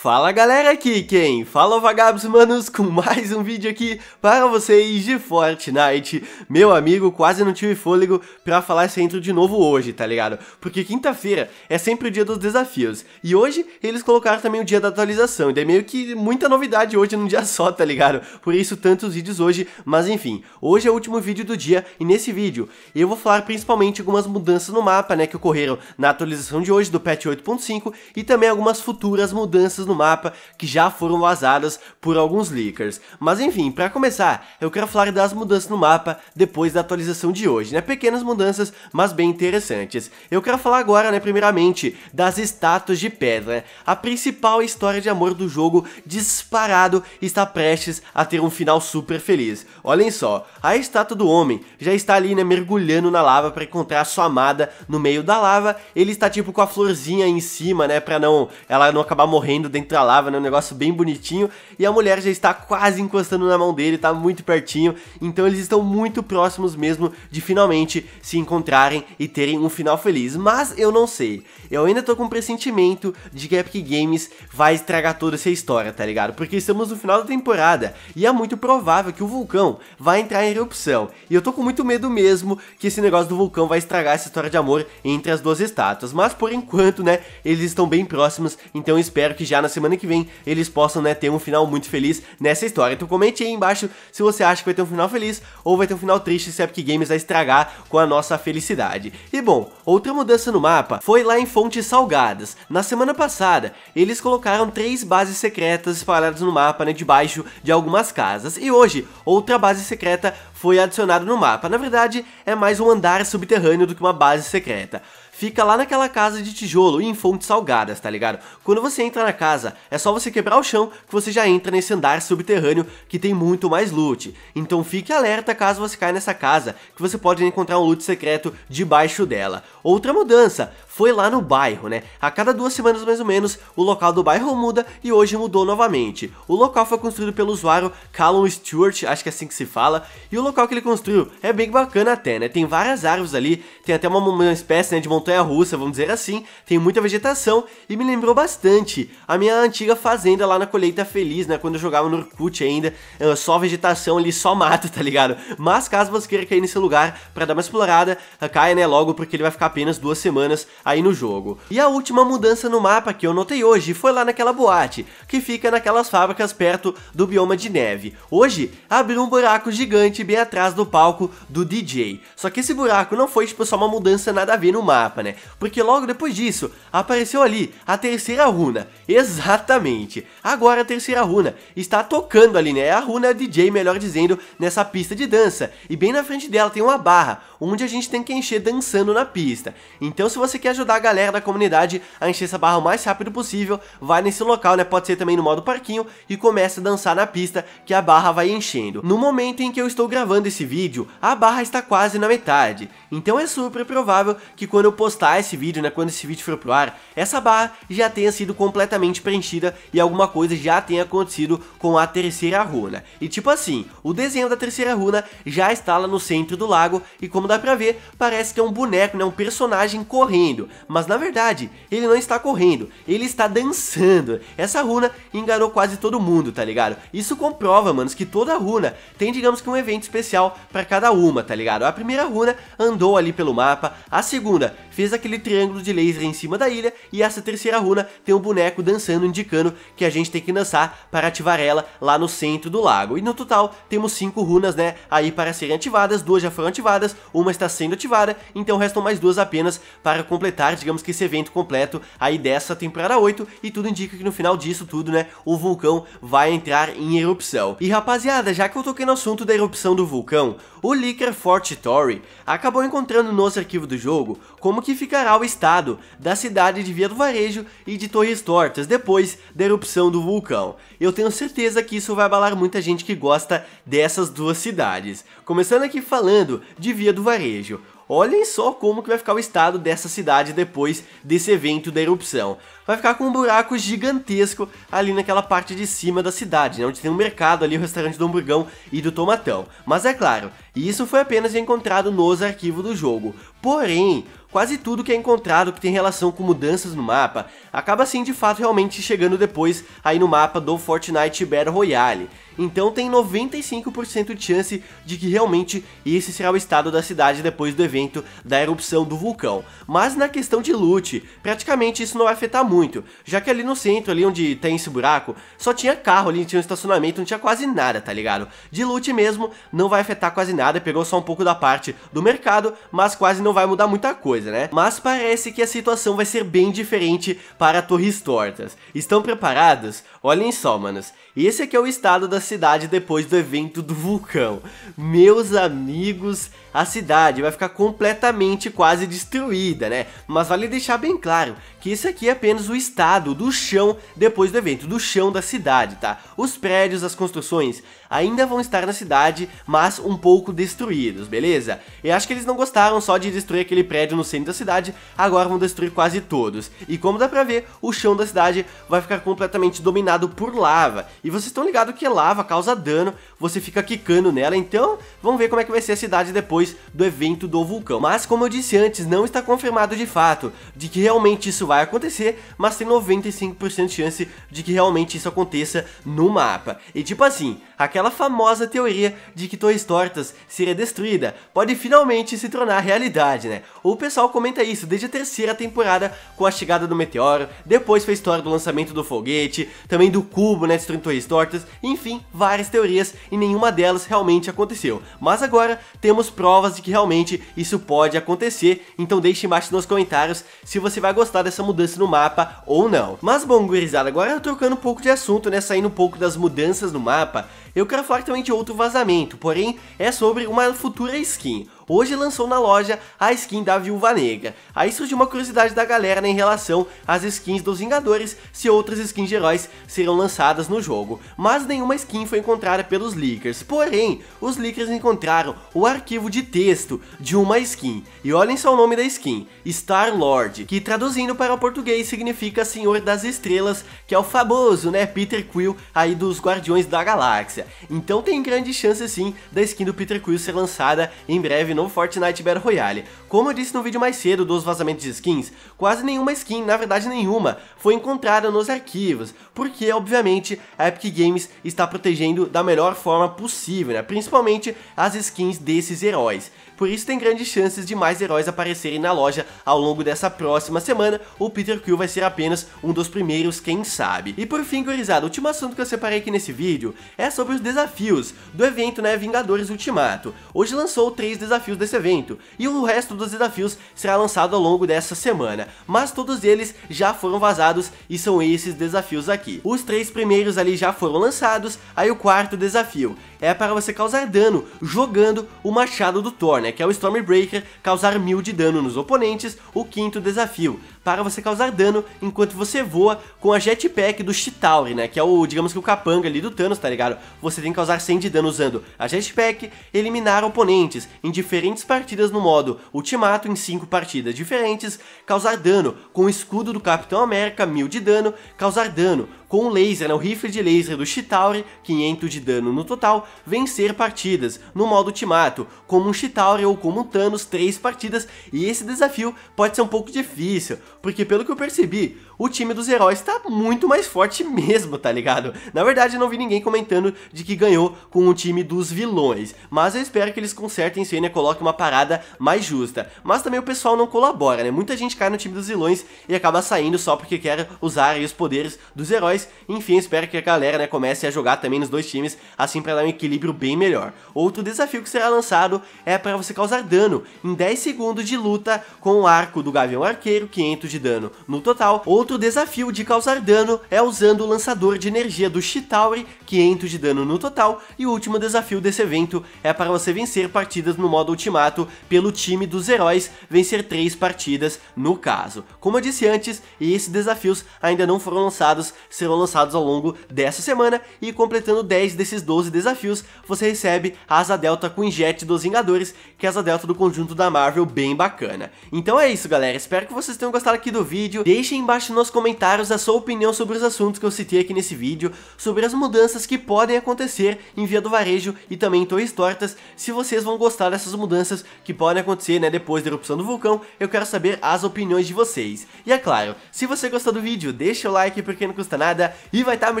Fala galera aqui, quem? Fala vagabos manos com mais um vídeo aqui para vocês de Fortnite. Meu amigo, quase não tive fôlego pra falar esse intro de novo hoje, tá ligado? Porque quinta-feira é sempre o dia dos desafios, e hoje eles colocaram também o dia da atualização, e daí meio que muita novidade hoje num dia só, tá ligado? Por isso tantos vídeos hoje, mas enfim, hoje é o último vídeo do dia, e nesse vídeo eu vou falar principalmente algumas mudanças no mapa, né, que ocorreram na atualização de hoje do patch 8.5, e também algumas futuras mudanças no mapa que já foram vazadas por alguns leakers. Mas enfim, para começar, eu quero falar das mudanças no mapa depois da atualização de hoje, né? Pequenas mudanças, mas bem interessantes. Eu quero falar agora, né, primeiramente, das estátuas de pedra. A principal história de amor do jogo, disparado, está prestes a ter um final super feliz. Olhem só, a estátua do homem já está ali, né, mergulhando na lava para encontrar sua amada no meio da lava. Ele está tipo com a florzinha em cima, né, para não ela não acabar morrendo entralava da lava, né? Um negócio bem bonitinho. E a mulher já está quase encostando na mão dele, tá muito pertinho. Então eles estão muito próximos mesmo de finalmente se encontrarem e terem um final feliz. Mas eu não sei. Eu ainda tô com um pressentimento de que Epic Games vai estragar toda essa história, tá ligado? Porque estamos no final da temporada e é muito provável que o vulcão vai entrar em erupção. E eu tô com muito medo mesmo que esse negócio do vulcão vai estragar essa história de amor entre as duas estátuas. Mas por enquanto, né, eles estão bem próximos, então espero que já na na semana que vem eles possam, né, ter um final muito feliz nessa história. Então comente aí embaixo se você acha que vai ter um final feliz ou vai ter um final triste se a Epic Games vai estragar com a nossa felicidade. E bom, outra mudança no mapa foi lá em Fontes Salgadas. Na semana passada, eles colocaram três bases secretas espalhadas no mapa, né, debaixo de algumas casas. E hoje, outra base secreta foi adicionada no mapa. Na verdade, é mais um andar subterrâneo do que uma base secreta fica lá naquela casa de tijolo e em fontes salgadas, tá ligado? Quando você entra na casa, é só você quebrar o chão que você já entra nesse andar subterrâneo que tem muito mais loot. Então fique alerta caso você caia nessa casa, que você pode encontrar um loot secreto debaixo dela. Outra mudança foi lá no bairro, né? A cada duas semanas mais ou menos, o local do bairro muda e hoje mudou novamente. O local foi construído pelo usuário Callum Stewart, acho que é assim que se fala, e o local que ele construiu é bem bacana até, né? Tem várias árvores ali, tem até uma, uma espécie né, de montanha montanha-russa, vamos dizer assim, tem muita vegetação e me lembrou bastante a minha antiga fazenda lá na Colheita Feliz, né, quando eu jogava no Urkut ainda, eh, só vegetação ali, só mato, tá ligado? Mas caso você queira cair nesse lugar para dar uma explorada, eh, caia, né, logo, porque ele vai ficar apenas duas semanas aí no jogo. E a última mudança no mapa que eu notei hoje foi lá naquela boate, que fica naquelas fábricas perto do bioma de neve. Hoje, abriu um buraco gigante bem atrás do palco do DJ. Só que esse buraco não foi, tipo, só uma mudança nada a ver no mapa, mapa, né? Porque logo depois disso, apareceu ali a terceira runa. Exatamente. Agora a terceira runa está tocando ali, né? É a runa DJ, melhor dizendo, nessa pista de dança. E bem na frente dela tem uma barra, onde a gente tem que encher dançando na pista. Então se você quer ajudar a galera da comunidade a encher essa barra o mais rápido possível, vai nesse local, né? Pode ser também no modo parquinho e começa a dançar na pista que a barra vai enchendo. No momento em que eu estou gravando esse vídeo, a barra está quase na metade. Então é super provável que quando eu postar esse vídeo, né, quando esse vídeo for pro ar, essa barra já tenha sido completamente preenchida e alguma coisa já tenha acontecido com a terceira runa. E tipo assim, o desenho da terceira runa já está lá no centro do lago e como dá pra ver, parece que é um boneco, né, um personagem correndo, mas na verdade, ele não está correndo, ele está dançando. Essa runa enganou quase todo mundo, tá ligado? Isso comprova, manos, que toda runa tem, digamos que um evento especial para cada uma, tá ligado? A primeira runa andou ali pelo mapa, a segunda fez aquele triângulo de laser em cima da ilha, e essa terceira runa tem um boneco dançando indicando que a gente tem que dançar para ativar ela lá no centro do lago. E no total temos cinco runas, né, aí para serem ativadas, duas já foram ativadas, uma está sendo ativada, então restam mais duas apenas para completar, digamos que esse evento completo aí dessa temporada 8, e tudo indica que no final disso tudo, né, o vulcão vai entrar em erupção. E rapaziada, já que eu toquei no assunto da erupção do vulcão, o Licker Fort Tory acabou encontrando nos arquivos do jogo como que que ficará o estado da cidade de Via do Varejo e de Torres Tortas depois da erupção do vulcão. Eu tenho certeza que isso vai abalar muita gente que gosta dessas duas cidades. Começando aqui falando de Via do Varejo. Olhem só como que vai ficar o estado dessa cidade depois desse evento da erupção vai ficar com um buraco gigantesco ali naquela parte de cima da cidade, né, onde tem um mercado ali, o restaurante do hamburgão e do tomatão. Mas é claro, isso foi apenas encontrado nos arquivos do jogo. Porém, quase tudo que é encontrado que tem relação com mudanças no mapa, acaba sim de fato realmente chegando depois aí no mapa do Fortnite Battle Royale. Então tem 95% de chance de que realmente esse será o estado da cidade depois do evento da erupção do vulcão. Mas na questão de loot, praticamente isso não vai afetar muito muito, já que ali no centro, ali onde tem esse buraco, só tinha carro ali, tinha um estacionamento, não tinha quase nada, tá ligado? De loot mesmo, não vai afetar quase nada, pegou só um pouco da parte do mercado, mas quase não vai mudar muita coisa, né? Mas parece que a situação vai ser bem diferente para Torres Tortas. Estão preparados? Olhem só, manos, esse aqui é o estado da cidade depois do evento do vulcão. Meus amigos, a cidade vai ficar completamente quase destruída, né? Mas vale deixar bem claro que isso aqui é apenas o estado do chão depois do evento, do chão da cidade, tá? Os prédios, as construções, ainda vão estar na cidade, mas um pouco destruídos, beleza? Eu acho que eles não gostaram só de destruir aquele prédio no centro da cidade, agora vão destruir quase todos. E como dá pra ver, o chão da cidade vai ficar completamente dominado por lava. E vocês estão ligados que lava causa dano, você fica quicando nela, então vamos ver como é que vai ser a cidade depois do evento do vulcão. Mas como eu disse antes, não está confirmado de fato de que realmente isso vai acontecer, mas tem 95% de chance de que realmente isso aconteça no mapa. E tipo assim, aquela aquela famosa teoria de que Torres Tortas seria destruída pode finalmente se tornar realidade, né? O pessoal comenta isso desde a terceira temporada com a chegada do meteoro, depois foi a história do lançamento do foguete, também do cubo, né, destruindo Torres Tortas, enfim, várias teorias e nenhuma delas realmente aconteceu. Mas agora temos provas de que realmente isso pode acontecer, então deixe embaixo nos comentários se você vai gostar dessa mudança no mapa ou não. Mas bom, gurizada, agora trocando um pouco de assunto, né, saindo um pouco das mudanças no mapa, eu eu quero falar também de outro vazamento, porém é sobre uma futura skin hoje lançou na loja a skin da Viúva Negra. Aí surgiu uma curiosidade da galera né, em relação às skins dos Vingadores, se outras skins de heróis serão lançadas no jogo, mas nenhuma skin foi encontrada pelos leakers. Porém, os leakers encontraram o arquivo de texto de uma skin. E olhem só o nome da skin, Star-Lord, que traduzindo para o português significa Senhor das Estrelas, que é o famoso, né, Peter Quill aí dos Guardiões da Galáxia. Então tem grande chance sim da skin do Peter Quill ser lançada em breve no Fortnite Battle Royale. Como eu disse no vídeo mais cedo dos vazamentos de skins, quase nenhuma skin, na verdade nenhuma, foi encontrada nos arquivos, porque obviamente a Epic Games está protegendo da melhor forma possível, né? principalmente as skins desses heróis por isso tem grandes chances de mais heróis aparecerem na loja ao longo dessa próxima semana, o Peter Quill vai ser apenas um dos primeiros, quem sabe. E por fim, gurizada, o último assunto que eu separei aqui nesse vídeo é sobre os desafios do evento, né, Vingadores Ultimato. Hoje lançou três desafios desse evento, e o resto dos desafios será lançado ao longo dessa semana, mas todos eles já foram vazados e são esses desafios aqui. Os três primeiros ali já foram lançados, aí o quarto desafio, é para você causar dano jogando o machado do Thor, né, que é o Stormbreaker, causar mil de dano nos oponentes, o quinto desafio para você causar dano enquanto você voa com a jetpack do Chitauri, né? Que é o, digamos que o capanga ali do Thanos, tá ligado? Você tem que causar 100 de dano usando a jetpack, eliminar oponentes em diferentes partidas no modo Ultimato em 5 partidas diferentes, causar dano com o escudo do Capitão América, 1000 de dano, causar dano com o laser, né, o rifle de laser do Chitauri, 500 de dano no total, vencer partidas no modo Ultimato, como um Chitauri ou como um Thanos, 3 partidas, e esse desafio pode ser um pouco difícil, porque pelo que eu percebi, o time dos heróis tá muito mais forte mesmo, tá ligado? Na verdade, eu não vi ninguém comentando de que ganhou com o time dos vilões, mas eu espero que eles consertem isso aí, né, coloquem uma parada mais justa. Mas também o pessoal não colabora, né, muita gente cai no time dos vilões e acaba saindo só porque quer usar aí os poderes dos heróis. Enfim, espero que a galera, né, comece a jogar também nos dois times, assim para dar um equilíbrio bem melhor. Outro desafio que será lançado é para você causar dano em 10 segundos de luta com o arco do Gavião Arqueiro, 500 de dano no total. Outro Outro desafio de causar dano é usando o lançador de energia do Chitauri, 500 de dano no total, e o último desafio desse evento é para você vencer partidas no modo ultimato pelo time dos heróis, vencer 3 partidas no caso. Como eu disse antes, esses desafios ainda não foram lançados, serão lançados ao longo dessa semana, e completando 10 desses 12 desafios, você recebe a Asa Delta com injet dos Vingadores, que é a Asa Delta do conjunto da Marvel bem bacana. Então é isso galera, espero que vocês tenham gostado aqui do vídeo, deixem embaixo no nos comentários a sua opinião sobre os assuntos que eu citei aqui nesse vídeo, sobre as mudanças que podem acontecer em Via do Varejo e também em Torres Tortas, se vocês vão gostar dessas mudanças que podem acontecer né, depois da erupção do vulcão, eu quero saber as opiniões de vocês. E é claro, se você gostou do vídeo, deixa o like porque não custa nada e vai estar tá me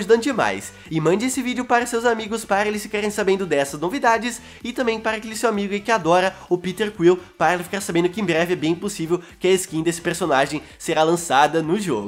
ajudando demais. E mande esse vídeo para seus amigos para eles ficarem sabendo dessas novidades e também para aquele seu amigo que adora o Peter Quill para ele ficar sabendo que em breve é bem possível que a skin desse personagem será lançada no jogo